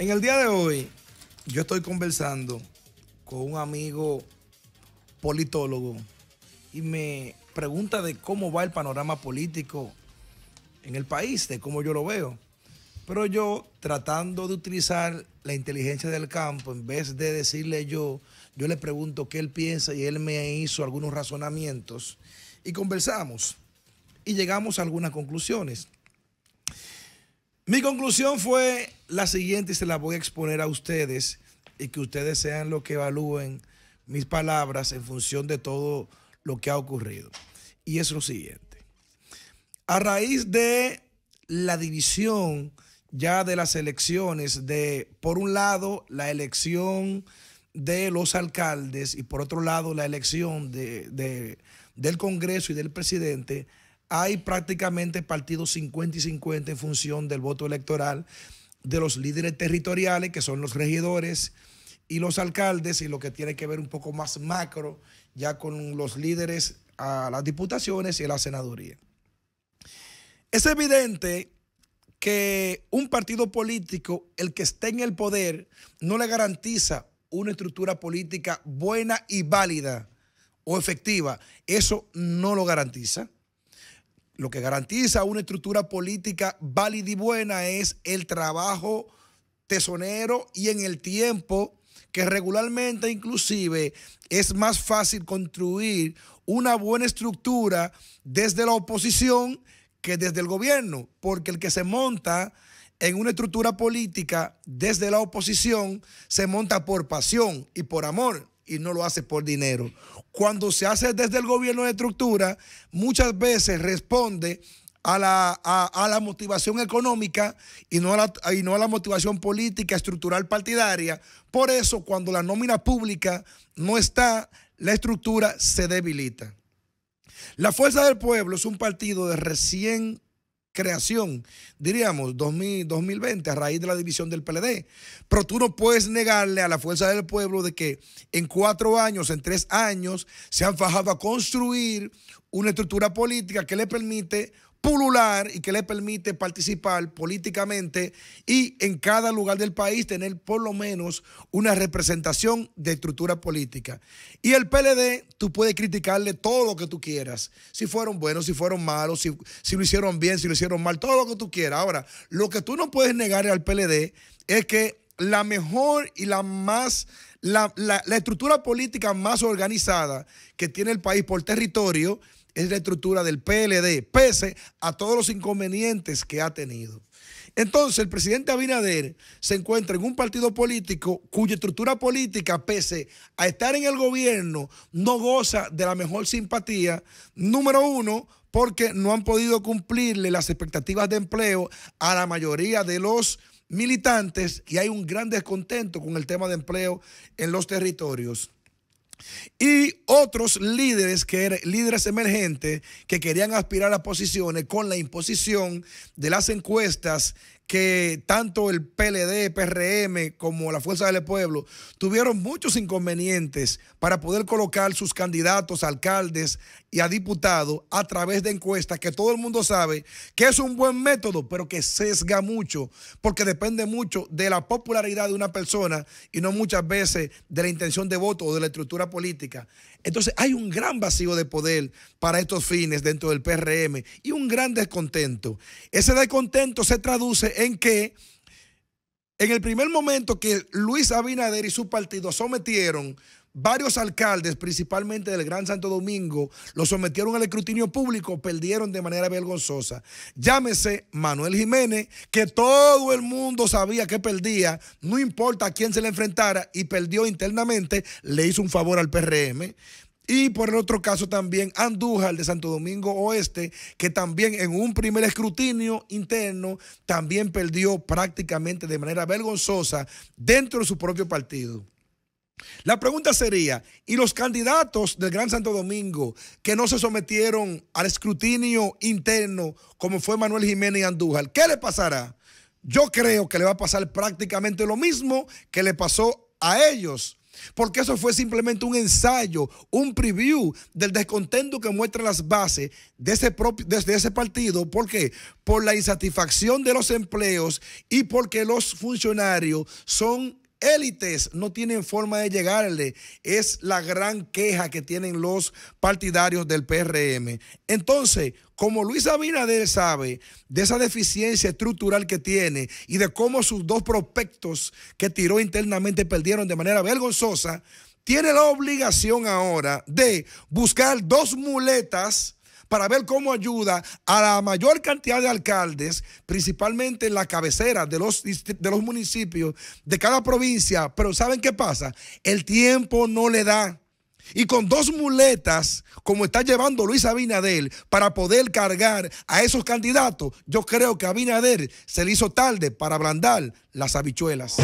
En el día de hoy, yo estoy conversando con un amigo politólogo y me pregunta de cómo va el panorama político en el país, de cómo yo lo veo. Pero yo tratando de utilizar la inteligencia del campo, en vez de decirle yo, yo le pregunto qué él piensa y él me hizo algunos razonamientos y conversamos y llegamos a algunas conclusiones. Mi conclusión fue la siguiente y se la voy a exponer a ustedes y que ustedes sean los que evalúen mis palabras en función de todo lo que ha ocurrido. Y es lo siguiente. A raíz de la división ya de las elecciones de, por un lado, la elección de los alcaldes y por otro lado, la elección del Congreso y del presidente, hay prácticamente partidos 50 y 50 en función del voto electoral de los líderes territoriales, que son los regidores y los alcaldes, y lo que tiene que ver un poco más macro ya con los líderes a las diputaciones y a la senaduría. Es evidente que un partido político, el que esté en el poder, no le garantiza una estructura política buena y válida o efectiva. Eso no lo garantiza. Lo que garantiza una estructura política válida y buena es el trabajo tesonero y en el tiempo que regularmente inclusive es más fácil construir una buena estructura desde la oposición que desde el gobierno, porque el que se monta en una estructura política desde la oposición se monta por pasión y por amor y no lo hace por dinero. Cuando se hace desde el gobierno de estructura, muchas veces responde a la, a, la motivación económica y no a la, y no a la motivación política, estructural, partidaria. Por eso, cuando la nómina pública no está, la estructura se debilita. La Fuerza del Pueblo es un partido de recién creación, diríamos, 2000, 2020, a raíz de la división del PLD. Pero tú no puedes negarle a la fuerza del pueblo de que en cuatro años, en tres años, se han fajado a construir una estructura política que le permite pulular y que le permite participar políticamente y en cada lugar del país tener por lo menos una representación de estructura política. Y el PLD, tú puedes criticarle todo lo que tú quieras, si fueron buenos, si fueron malos, si, lo hicieron bien, si lo hicieron mal, todo lo que tú quieras. Ahora, lo que tú no puedes negar al PLD es que la mejor y la más, la estructura política más organizada que tiene el país por territorio, es la estructura del PLD, pese a todos los inconvenientes que ha tenido. Entonces, el presidente Abinader se encuentra en un partido político cuya estructura política, pese a estar en el gobierno, no goza de la mejor simpatía. Número uno, porque no han podido cumplirle las expectativas de empleo a la mayoría de los militantes y hay un gran descontento con el tema de empleo en los territorios y otros líderes que er, líderes emergentes que querían aspirar a posiciones con la imposición de las encuestas que tanto el PLD, PRM como la Fuerza del Pueblo tuvieron muchos inconvenientes para poder colocar sus candidatos a alcaldes y a diputados a través de encuestas que todo el mundo sabe que es un buen método, pero que sesga mucho, porque depende mucho de la popularidad de una persona y no muchas veces de la intención de voto o de la estructura política. Entonces hay un gran vacío de poder para estos fines dentro del PRM y un gran descontento. Ese descontento se traduce en que en el primer momento que Luis Abinader y su partido sometieron varios alcaldes, principalmente del Gran Santo Domingo, lo sometieron al escrutinio público, perdieron de manera vergonzosa. Llámese Manuel Jiménez, que todo el mundo sabía que perdía, no importa a quién se le enfrentara, y perdió internamente, le hizo un favor al PRM. Y por el otro caso también Andújar de Santo Domingo Oeste, que también en un primer escrutinio interno también perdió prácticamente de manera vergonzosa dentro de su propio partido. La pregunta sería, ¿y los candidatos del Gran Santo Domingo que no se sometieron al escrutinio interno como fue Manuel Jiménez y Andújar, qué le pasará? Yo creo que le va a pasar prácticamente lo mismo que le pasó a ellos porque eso fue simplemente un ensayo, un preview del descontento que muestran las bases de ese, propio, ese partido. ¿Por qué? Por la insatisfacción de los empleos y porque los funcionarios son élites no tienen forma de llegarle. Es la gran queja que tienen los partidarios del PRM. Entonces, como Luis Abinader sabe de esa deficiencia estructural que tiene y de cómo sus dos prospectos que tiró internamente perdieron de manera vergonzosa, tiene la obligación ahora de buscar dos muletas para ver cómo ayuda a la mayor cantidad de alcaldes, principalmente en la cabecera de los, municipios de cada provincia. Pero ¿saben qué pasa? El tiempo no le da. Y con dos muletas, como está llevando Luis Abinader, para poder cargar a esos candidatos, yo creo que Abinader se le hizo tarde para ablandar las habichuelas.